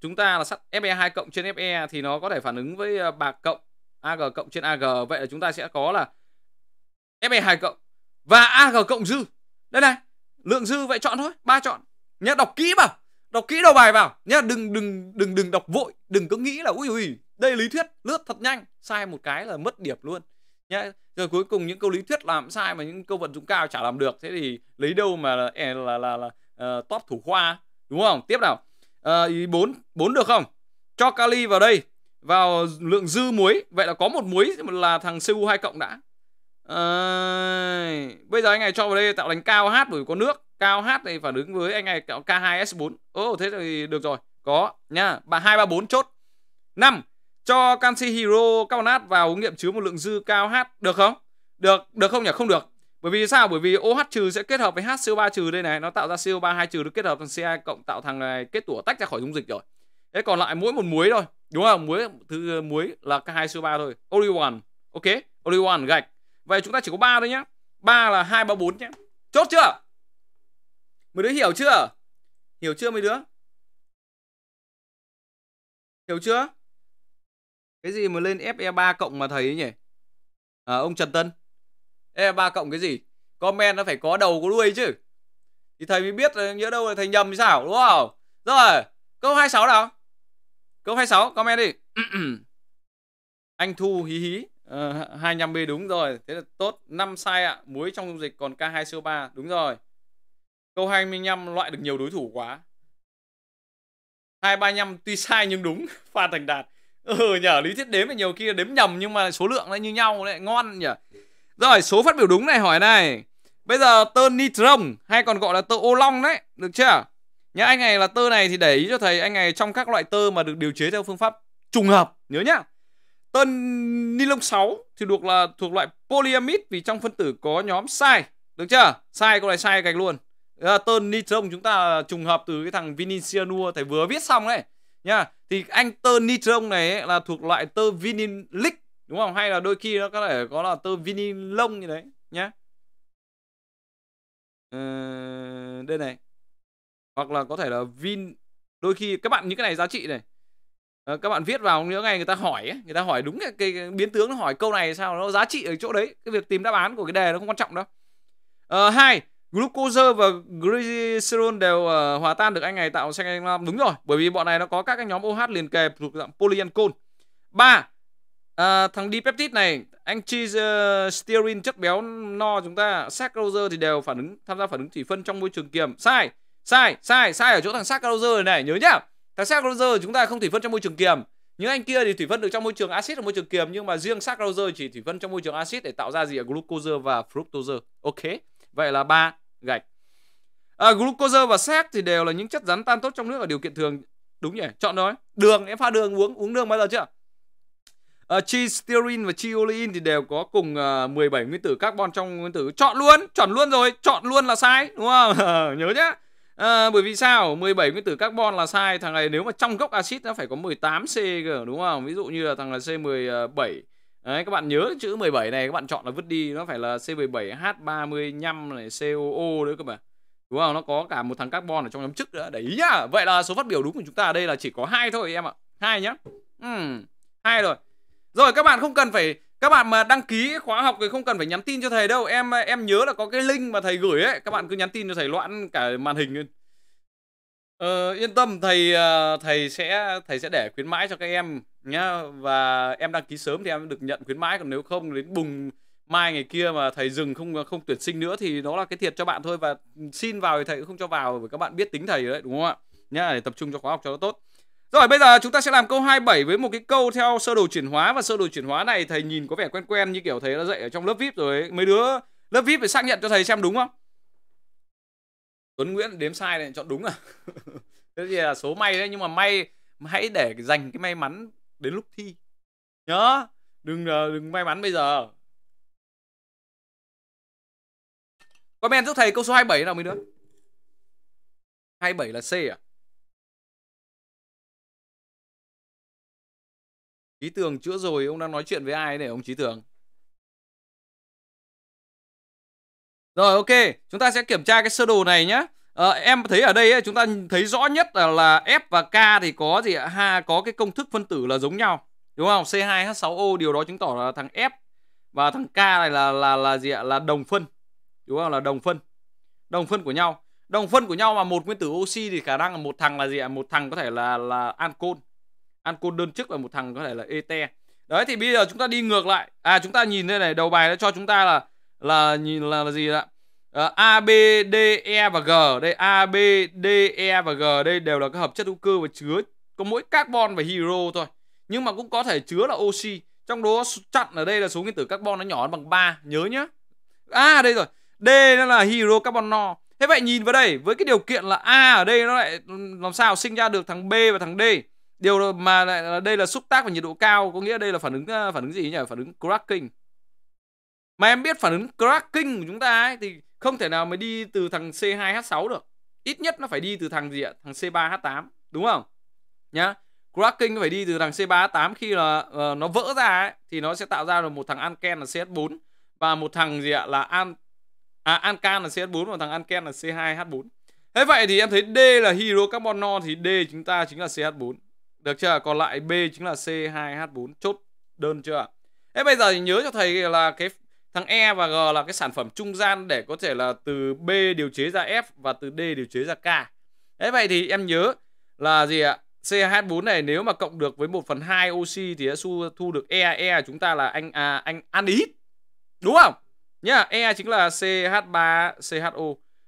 chúng ta là sắt Fe2 cộng trên Fe thì nó có thể phản ứng với ờ, bạc cộng Ag cộng trên Ag vậy là chúng ta sẽ có là Fe2 cộng và Ag cộng dư đây này lượng dư vậy chọn thôi ba chọn nhá đọc kỹ vào đọc kỹ đầu bài vào nhá đừng đừng đừng đừng đọc vội đừng cứ nghĩ là ui ui đây lý thuyết lướt thật nhanh sai một cái là mất điểm luôn nhá rồi cuối cùng những câu lý thuyết làm sai mà những câu vận dụng cao chả làm được thế thì lấy đâu mà là e là là, là, là ờ, uh, top thủ khoa đúng không tiếp nào uh, bốn bốn được không cho kali vào đây vào lượng dư muối vậy là có một muối là thằng cu 2 cộng đã à, bây giờ anh này cho vào đây tạo thành cao h bởi có nước cao h này phản ứng với anh này tạo k 2 s 4 ồ thế thì được rồi có nha ba hai ba bốn chốt năm cho canxi hero carbonate vào ống nghiệm chứa một lượng dư cao H được không? Được, được không nhỉ? Không được. Bởi vì sao? Bởi vì OH trừ sẽ kết hợp với HCO3 trừ đây này, nó tạo ra CO3 2 trừ được kết hợp thành Ca cộng tạo thằng này kết tủa tách ra khỏi dung dịch rồi. Thế còn lại mỗi một muối thôi, đúng không? Muối thứ ờ, muối là K2CO3 thôi. Only one. Ok, only one gạch. Vậy chúng ta chỉ có 3 thôi nhá. 3 là 2 3 4 nhá. Chốt chưa? Mấy đứa hiểu chưa? Hiểu chưa mấy đứa? Hiểu chưa? Cái gì mà lên FE3 cộng mà thấy nhỉ? À, ông Trần Tân. FE3 cộng cái gì? Comment nó phải có đầu có đuôi chứ. Thì thầy mới biết nhớ đâu là thầy nhầm thì sao, đúng không? Rồi, câu 26 nào? Câu 26 comment đi. Anh Thu hí hí. À, ờ, 25B đúng rồi, thế là tốt, 5 sai ạ. À. Muối trong dung dịch còn K2 CO3, đúng rồi. Câu 25 loại được nhiều đối thủ quá. 235 tuy sai nhưng đúng, Phan Thành Đạt. ừ nhở lý thuyết đếm thì nhiều kia đếm nhầm nhưng mà số lượng lại như nhau lại ngon nhỉ rồi số phát biểu đúng này hỏi này bây giờ tơ nitron hay còn gọi là tơ ô long đấy được chưa nhá anh này là tơ này thì để ý cho thầy anh này trong các loại tơ mà được điều chế theo phương pháp trùng hợp nhớ nhá tơ ni lông 6 thì được là thuộc loại polyamid vì trong phân tử có nhóm sai được chưa sai câu này sai gạch luôn à, tơ nitron chúng ta trùng hợp từ cái thằng vinil vinicianua thầy vừa viết xong đấy nha thì anh tơ nitron này ấy, là thuộc loại tơ vinyl lick đúng không hay là đôi khi nó có thể có là tơ vinyl lông như đấy nhá ờ, đây này hoặc là có thể là vin đôi khi các bạn những cái này giá trị này ờ, các bạn viết vào nữa ngày người ta hỏi ấy, người ta hỏi đúng cái, cái, cái biến tướng nó hỏi câu này sao nó giá trị ở chỗ đấy cái việc tìm đáp án của cái đề nó không quan trọng đâu ờ, hai glucose và glycerol đều uh, hòa tan được anh này tạo xanh anh lam đúng rồi bởi vì bọn này nó có các cái nhóm OH liền kề thuộc dạng polyancol ba à, thằng dipeptide này anh chi uh, stearin chất béo no chúng ta saccharose thì đều phản ứng tham gia phản ứng thủy phân trong môi trường kiềm sai sai sai sai ở chỗ thằng saccharose này nhớ nhá thằng saccharose chúng ta không thủy phân trong môi trường kiềm những anh kia thì thủy phân được trong môi trường axit ở môi trường kiềm nhưng mà riêng saccharose chỉ thủy phân trong môi trường axit để tạo ra gì ở glucose và fructose ok vậy là ba gạch à, glucose và sác thì đều là những chất rắn tan tốt trong nước ở điều kiện thường đúng nhỉ chọn nói đường em pha đường uống uống đường bao giờ chưa à, chi stearin và chi olein thì đều có cùng uh, à, 17 nguyên tử carbon trong nguyên tử chọn luôn chọn luôn rồi chọn luôn là sai đúng không nhớ nhá À, bởi vì sao 17 nguyên tử carbon là sai thằng này nếu mà trong gốc axit nó phải có 18 CG đúng không ví dụ như là thằng là C17 Đấy, các bạn nhớ chữ 17 này các bạn chọn là vứt đi nó phải là C17H35 này COO nữa các bạn đúng không nó có cả một thằng carbon ở trong nhóm chức nữa đấy nhá vậy là số phát biểu đúng của chúng ta ở đây là chỉ có hai thôi em ạ hai nhá ừ hai rồi rồi các bạn không cần phải các bạn mà đăng ký khóa học thì không cần phải nhắn tin cho thầy đâu em em nhớ là có cái link mà thầy gửi ấy các bạn cứ nhắn tin cho thầy loạn cả màn hình lên ờ, yên tâm thầy ờ, thầy sẽ thầy sẽ để khuyến mãi cho các em nhá và em đăng ký sớm thì em được nhận khuyến mãi còn nếu không đến bùng mai ngày kia mà thầy dừng không không tuyển sinh nữa thì đó là cái thiệt cho bạn thôi và xin vào thì thầy cũng không cho vào bởi các bạn biết tính thầy đấy đúng không ạ nhá để tập trung cho khóa học cho nó tốt rồi bây giờ chúng ta sẽ làm câu 27 với một cái câu theo sơ đồ chuyển hóa và sơ đồ chuyển hóa này thầy nhìn có vẻ quen quen như kiểu thầy đã dạy ở trong lớp VIP rồi ấy. mấy đứa lớp VIP phải xác nhận cho thầy xem đúng không Tuấn Nguyễn đếm sai này chọn đúng à thế thì là số may đấy nhưng mà may hãy để dành cái may mắn đến lúc thi nhớ đừng ờ, đừng may mắn bây giờ comment giúp thầy câu số 27 nào mấy nữa 27 là C à Chí Tường chữa rồi ông đang nói chuyện với ai để ông Chí Tường Rồi ok chúng ta sẽ kiểm tra cái sơ đồ này nhé À, em thấy ở đây ấy, chúng ta thấy rõ nhất là, là F và K thì có gì ạ? Ha có cái công thức phân tử là giống nhau. Đúng không? C2H6O điều đó chứng tỏ là thằng F và thằng K này là là là gì ạ? Là đồng phân. Đúng không? Là đồng phân. Đồng phân của nhau. Đồng phân của nhau mà một nguyên tử oxy thì khả năng là một thằng là gì ạ? Một thằng có thể là là ancol. Ancol đơn chức và một thằng có thể là ete. Đấy thì bây giờ chúng ta đi ngược lại. À chúng ta nhìn đây này, đầu bài nó cho chúng ta là là nhìn là, là gì ạ? Uh, A, B, D, E và G Đây A, B, D, E và G Đây đều là các hợp chất hữu cơ và chứa Có mỗi carbon và hydro thôi Nhưng mà cũng có thể chứa là oxy Trong đó chặn ở đây là số nguyên tử carbon nó nhỏ hơn bằng 3 Nhớ nhá À đây rồi D nó là hydro carbon no Thế vậy nhìn vào đây Với cái điều kiện là A ở đây nó lại làm sao sinh ra được thằng B và thằng D Điều mà lại là đây là xúc tác và nhiệt độ cao Có nghĩa đây là phản ứng ờ, phản ứng gì nhỉ Phản ứng cracking Mà em biết phản ứng cracking của chúng ta ấy Thì không thể nào mà đi từ thằng C2H6 được ít nhất nó phải đi từ thằng gì ạ thằng C3H8 đúng không nhá cracking phải đi từ thằng C3H8 khi là uh, nó vỡ ra ấy, thì nó sẽ tạo ra được một thằng anken là CH4 và một thằng gì ạ là an à, ancan là CH4 và thằng anken là C2H4 thế vậy thì em thấy D là hero carbon no thì D chúng ta chính là CH4 được chưa còn lại B chính là C2H4 chốt đơn chưa thế bây giờ thì nhớ cho thầy là cái Thằng E và G là cái sản phẩm trung gian để có thể là từ B điều chế ra F và từ D điều chế ra K. Thế vậy thì em nhớ là gì ạ? CH4 này nếu mà cộng được với 1 phần 2 oxy thì sẽ thu được E. E chúng ta là anh à, anh ăn Đúng không? Nhá, E chính là CH3 CHO.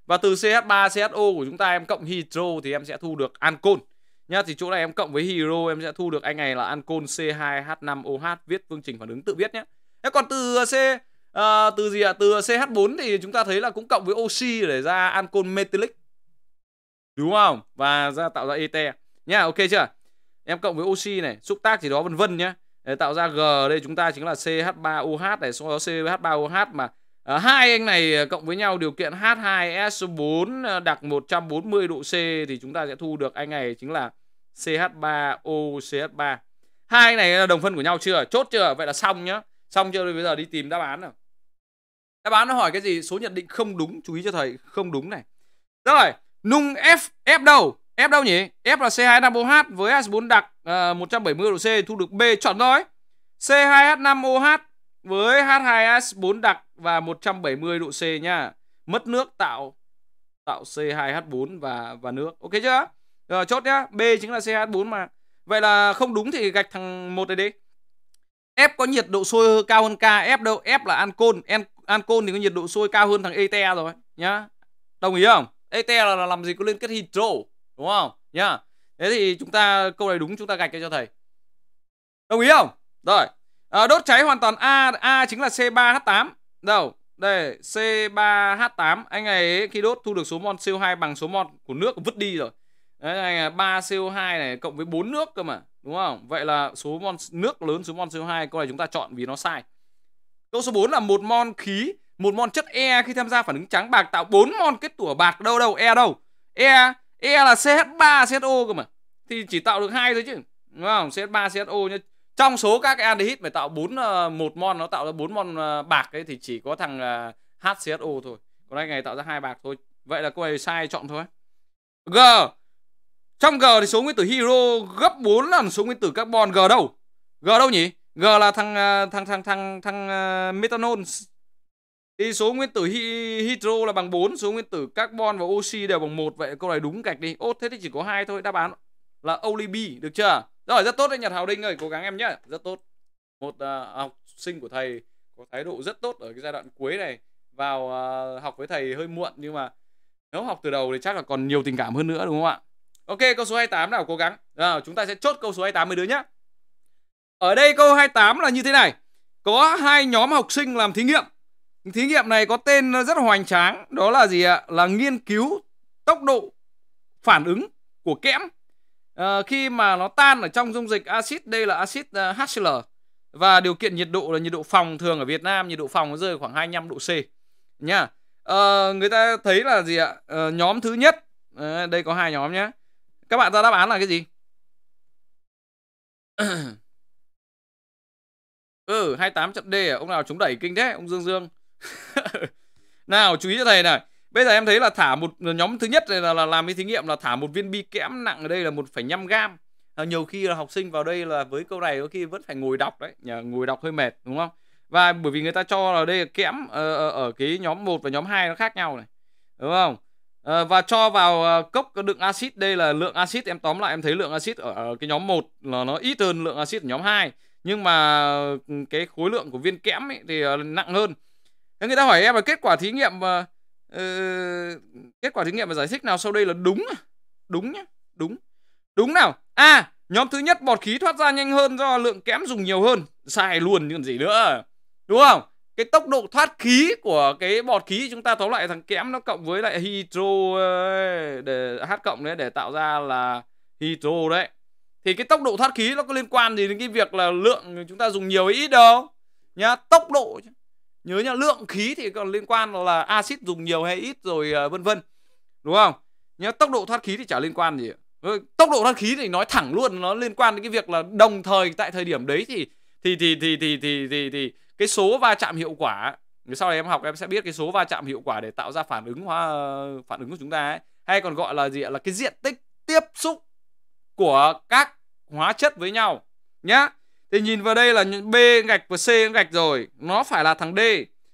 Và từ CH3 CHO của chúng ta em cộng hydro thì em sẽ thu được ancol. Nhá, thì chỗ này em cộng với hydro em sẽ thu được anh này là ancol C2H5OH viết phương trình phản ứng tự viết nhé. Thế còn từ C à, từ gì ạ à? từ CH4 thì chúng ta thấy là cũng cộng với oxy để ra ancol metallic đúng không và ra tạo ra ete nhá ok chưa em cộng với oxy này xúc tác gì đó vân vân nhá để tạo ra g đây chúng ta chính là CH3OH này sau đó CH3OH mà à, hai anh này ờ, cộng với nhau điều kiện H2S4 đặc 140 độ C thì chúng ta sẽ thu được anh này chính là CH3OCH3 hai anh này là đồng phân của nhau chưa chốt chưa vậy là xong nhá xong chưa bây giờ đi tìm đáp án nào Đáp án nó hỏi cái gì? Số nhận định không đúng, chú ý cho thầy, không đúng này. Rồi, nung F, F đâu? F đâu nhỉ? F là C2H5OH với H4 đặc uh, ờ, 170 độ C thu được B chọn rồi. C2H5OH với H2S4 đặc và 170 độ C nha. Mất nước tạo tạo C2H4 và và nước. Ok chưa? Rồi chốt nhá. B chính là c h 4 mà. Vậy là không đúng thì gạch thằng một này đi. F có nhiệt độ sôi cao hơn K. F đâu? F là ancol ancol thì có nhiệt độ sôi cao hơn thằng ete e rồi nhá đồng ý không ete e là làm gì có liên kết hydro đúng không nhá thế thì chúng ta câu này đúng chúng ta gạch cho thầy đồng ý không rồi à, đốt cháy hoàn toàn a a chính là c 3 h 8 đâu đây C3H8 anh này khi đốt thu được số mol CO2 bằng số mol của nước vứt đi rồi Đấy, anh này 3 CO2 này cộng với 4 nước cơ mà đúng không vậy là số mol nước lớn số mol CO2 câu này chúng ta chọn vì nó sai Câu số 4 là một mon khí, một mon chất E khi tham gia phản ứng trắng bạc tạo 4 mon kết tủa bạc đâu đâu E đâu. E E là CH3CHO cơ mà. Thì chỉ tạo được hai thôi chứ. Đúng không? CH3CHO nhá. Trong số các aldehyde mà tạo 4 ờ, một mon nó tạo ra 4 mon ờ, bạc ấy thì chỉ có thằng ờ, HCSO thôi. Còn anh này tạo ra hai bạc thôi. Vậy là cô này sai chọn thôi. G. Trong G thì số nguyên tử hydro gấp 4 lần số nguyên tử carbon G đâu? G đâu nhỉ? G là ờ, thằng thằng thằng thằng thằng ờ, uh, methanol. Thì số nguyên tử hy, hydro là bằng 4, số nguyên tử carbon và oxy đều bằng 1. Vậy câu này đúng gạch đi. Ô thế thì chỉ có hai thôi, đáp án là only B được chưa? Rồi rất tốt đấy Nhật Hào Đinh ơi, cố gắng em nhé, Rất tốt. Một uh, học sinh của thầy có thái độ rất tốt ở cái giai đoạn cuối này. Vào uh, học với thầy hơi muộn nhưng mà nếu học từ đầu thì chắc là còn nhiều tình cảm hơn nữa đúng không ạ? Ok, câu số 28 nào cố gắng. Rồi, chúng ta sẽ chốt câu số 28 mới đứa nhé. Ở đây câu 28 là như thế này. Có hai nhóm học sinh làm thí nghiệm. Thí nghiệm này có tên rất hoành tráng, đó là gì ạ? Là nghiên cứu tốc độ phản ứng của kẽm à, khi mà nó tan ở trong dung dịch axit, đây là axit ờ, HCl và điều kiện nhiệt độ là nhiệt độ phòng thường ở Việt Nam nhiệt độ phòng nó rơi khoảng 25 độ C nha. À, ờ, người ta thấy là gì ạ? À, nhóm thứ nhất à, đây có hai nhóm nhé. Các bạn ra đáp án là cái gì? Ừ 28 trận D à Ông nào chống đẩy kinh thế Ông Dương Dương Nào chú ý cho thầy này Bây giờ em thấy là thả một nhóm thứ nhất là, là làm cái thí nghiệm là thả một viên bi kẽm nặng ở đây là 1,5 gram. À, nhiều khi là học sinh vào đây là với câu này có khi vẫn phải ngồi đọc đấy, nhờ ngồi đọc hơi mệt đúng không? Và bởi vì người ta cho là đây là kẽm ở, ờ, ờ, ở cái nhóm 1 và nhóm 2 nó khác nhau này. Đúng không? Ờ, và cho vào cốc đựng axit đây là lượng axit em tóm lại em thấy lượng axit ở, ở cái nhóm 1 là nó ít hơn lượng axit ở nhóm 2 nhưng mà ừ, cái khối lượng của viên kẽm ấy thì ờ, nặng hơn thế người ta hỏi em là kết quả thí nghiệm mà ờ, uh, ừ, kết quả thí nghiệm và giải thích nào sau đây là đúng à? đúng nhá đúng đúng nào a à, nhóm thứ nhất bọt khí thoát ra nhanh hơn do lượng kẽm dùng nhiều hơn sai luôn còn gì nữa đúng không cái tốc độ thoát khí của cái bọt khí chúng ta tóm lại thằng kẽm nó cộng với lại hydro để h cộng đấy để tạo ra là hydro đấy thì cái tốc độ thoát khí nó có liên quan gì đến cái việc là lượng chúng ta dùng nhiều hay ít đâu nhá tốc độ nhớ nhá lượng khí thì còn liên quan là axit dùng nhiều hay ít rồi à, vân vân đúng không nhớ tốc độ thoát khí thì chả liên quan gì ờ, tốc độ thoát khí thì nói thẳng luôn nó liên quan đến cái việc là đồng thời tại thời điểm đấy thì thì thì thì thì thì thì, thì cái số va chạm hiệu quả sau này em học em sẽ biết cái số va chạm hiệu quả để tạo ra phản ứng hóa phản ứng của chúng ta ấy hay còn gọi là gì là cái diện tích tiếp xúc của các hóa chất với nhau nhá thì nhìn vào đây là b gạch và c gạch rồi nó phải là thằng d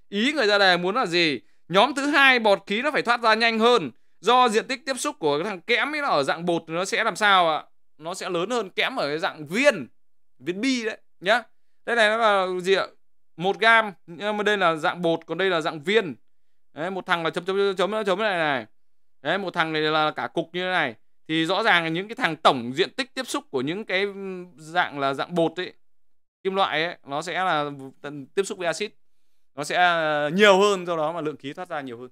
ý người ra đề muốn là gì nhóm thứ hai bọt khí nó phải thoát ra nhanh hơn do diện tích tiếp xúc của cái thằng kẽm ấy nó ở dạng bột nó sẽ làm sao ạ nó sẽ lớn hơn kẽm ở cái dạng viên viên bi đấy nhá đây này nó là gì ạ một gam nhưng mà đây là dạng bột còn đây là dạng viên đấy một thằng là chấm chấm chấm chấm này này đấy một thằng này là cả cục như thế này thì rõ ràng là những cái thằng tổng diện tích tiếp xúc của những cái dạng là dạng bột ấy kim loại ấy nó sẽ là tiếp xúc với axit nó sẽ ờ, nhiều hơn do đó mà lượng khí thoát ra nhiều hơn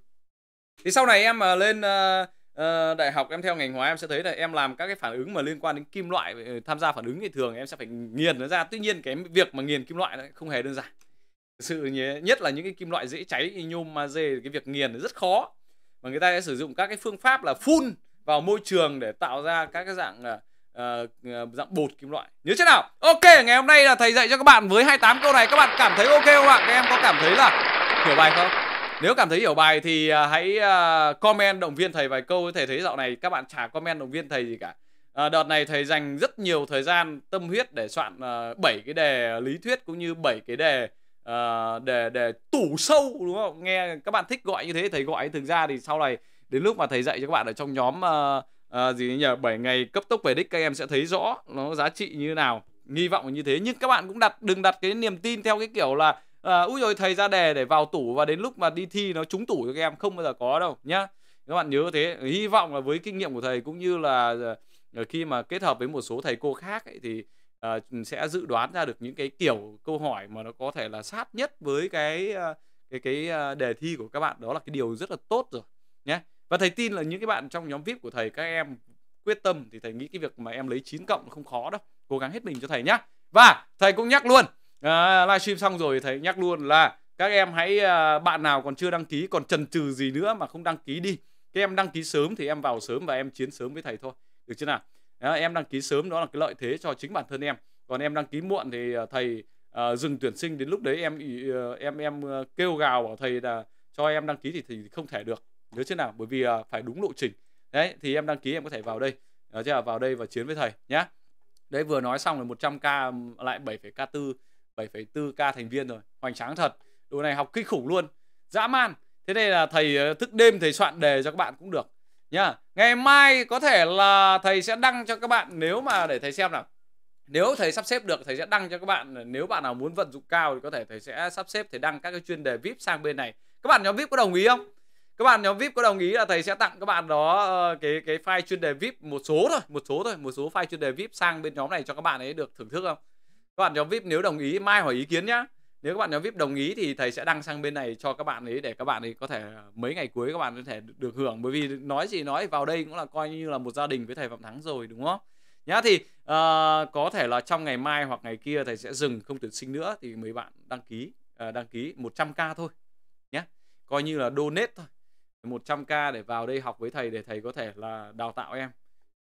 thì sau này em mà lên uh, đại học em theo ngành hóa em sẽ thấy là em làm các cái phản ứng mà liên quan đến kim loại tham gia phản ứng thì thường em sẽ phải nghiền nó ra tuy nhiên cái việc mà nghiền kim loại không hề đơn giản sự nhất là những cái kim loại dễ cháy như nhôm magie cái việc nghiền rất khó mà người ta sẽ sử dụng các cái phương pháp là phun vào môi trường để tạo ra các cái dạng uh, dạng bột kim loại nhớ chưa nào ok ngày hôm nay là thầy dạy cho các bạn với 28 câu này các bạn cảm thấy ok không ạ các em có cảm thấy là hiểu bài không nếu cảm thấy hiểu bài thì uh, hãy uh, comment động viên thầy vài câu thầy thấy dạo này các bạn chả comment động viên thầy gì cả À, đợt này thầy dành rất nhiều thời gian tâm huyết để soạn uh, cái đề lý thuyết cũng như bảy cái đề để để tủ sâu đúng không? Nghe các bạn thích gọi như thế thầy gọi thực ra thì sau này đến lúc mà thầy dạy cho các bạn ở trong nhóm uh, uh, gì nhỉ 7 ngày cấp tốc về đích các em sẽ thấy rõ nó giá trị như thế nào Hy vọng như thế nhưng các bạn cũng đặt đừng đặt cái niềm tin theo cái kiểu là à, úi rồi thầy ra đề để vào tủ và đến lúc mà đi thi nó trúng tủ cho các em không bao giờ có đâu nhá các bạn nhớ thế hy vọng là với kinh nghiệm của thầy cũng như là khi mà kết hợp với một số thầy cô khác ấy, thì uh, sẽ dự đoán ra được những cái kiểu câu hỏi mà nó có thể là sát nhất với cái cái cái đề thi của các bạn đó là cái điều rất là tốt rồi nhé và thầy tin là những cái bạn trong nhóm vip của thầy các em quyết tâm thì thầy nghĩ cái việc mà em lấy 9 cộng không khó đâu cố gắng hết mình cho thầy nhá và thầy cũng nhắc luôn à, livestream xong rồi thầy nhắc luôn là các em hãy à, bạn nào còn chưa đăng ký còn chần chừ gì nữa mà không đăng ký đi các em đăng ký sớm thì em vào sớm và em chiến sớm với thầy thôi được chưa nào đó, à, em đăng ký sớm đó là cái lợi thế cho chính bản thân em còn em đăng ký muộn thì à, thầy uh, dừng tuyển sinh đến lúc đấy em uh, em em uh, kêu gào bảo thầy là cho em đăng ký thì thì không thể được nhớ chưa nào bởi vì uh, phải đúng lộ trình đấy thì em đăng ký em có thể vào đây uh, ờ, chứ là vào đây và chiến với thầy nhé. đấy vừa nói xong là 100k lại 7,4 7,4k thành viên rồi hoành tráng thật đồ này học kinh khủng luôn dã man thế đây là thầy ờ, thức đêm thầy soạn đề cho các bạn cũng được nhá ngày mai có thể là thầy sẽ đăng cho các bạn nếu mà để thầy xem nào nếu thầy sắp xếp được thầy sẽ đăng cho các bạn nếu bạn nào muốn vận dụng cao thì có thể thầy sẽ sắp xếp thầy đăng các cái chuyên đề vip sang bên này các bạn nhóm vip có đồng ý không các bạn nhóm vip có đồng ý là thầy sẽ tặng các bạn đó ờ, cái cái file chuyên đề vip một số thôi một số thôi một số file chuyên đề vip sang bên nhóm này cho các bạn ấy được thưởng thức không các bạn nhóm vip nếu đồng ý mai hỏi ý kiến nhá nếu các bạn nhóm vip đồng ý thì thầy sẽ đăng sang bên này cho các bạn ấy để các bạn ấy có thể ờ, mấy ngày cuối các bạn có thể được hưởng bởi vì nói gì nói vào đây cũng là coi như là một gia đình với thầy phạm thắng rồi đúng không nhá thì uh, có thể là trong ngày mai hoặc ngày kia thầy sẽ dừng không tuyển sinh nữa thì mấy bạn đăng ký uh, đăng ký 100k thôi nhé coi như là donate thôi 100k để vào đây học với thầy để thầy có thể là đào tạo em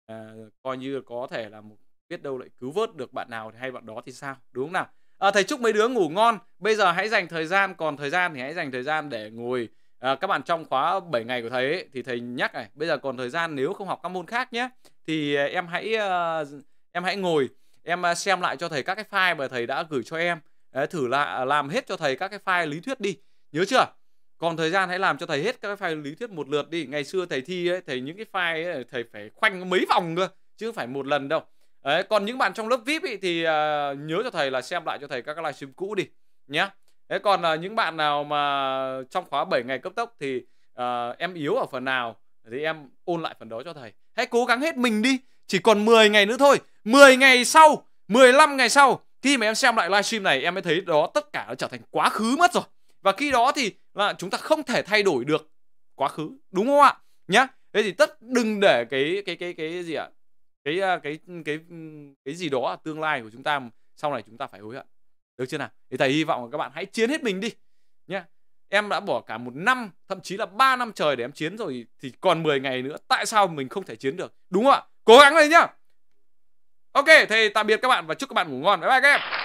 à, coi như có thể là một biết đâu lại cứu vớt được bạn nào thì hay bạn đó thì sao đúng không nào à, thầy chúc mấy đứa ngủ ngon bây giờ hãy dành thời gian còn thời gian thì hãy dành thời gian để ngồi à, các bạn trong khóa 7 ngày của thầy ấy, thì thầy nhắc này bây giờ còn thời gian nếu không học các môn khác nhé thì em hãy uh, em hãy ngồi em xem lại cho thầy các cái file mà thầy đã gửi cho em thử là làm hết cho thầy các cái file lý thuyết đi nhớ chưa còn thời gian hãy làm cho thầy hết các file lý thuyết một lượt đi ngày xưa thầy thi ấy thầy những cái file ấy, thầy phải khoanh mấy vòng cơ chứ không phải một lần đâu Đấy, còn những bạn trong lớp vip ấy, thì uh, nhớ cho thầy là xem lại cho thầy các cái livestream cũ đi nhé thế còn uh, những bạn nào mà trong khóa 7 ngày cấp tốc thì uh, em yếu ở phần nào thì em ôn lại phần đó cho thầy hãy cố gắng hết mình đi chỉ còn 10 ngày nữa thôi 10 ngày sau 15 ngày sau khi mà em xem lại livestream này em mới thấy đó tất cả nó trở thành quá khứ mất rồi và khi đó thì là chúng ta không thể thay đổi được quá khứ đúng không ạ nhá thế thì tất đừng để cái cái cái cái gì ạ cái cái à, cái cái cái gì đó tương lai của chúng ta sau này chúng ta phải hối hận được chưa nào thì thầy hy vọng là các bạn hãy chiến hết mình đi nhá em đã bỏ cả một năm thậm chí là 3 năm trời để em chiến rồi thì còn 10 ngày nữa tại sao mình không thể chiến được đúng không ạ cố gắng lên nhá ok thầy tạm biệt các bạn và chúc các bạn ngủ ngon bye bye các em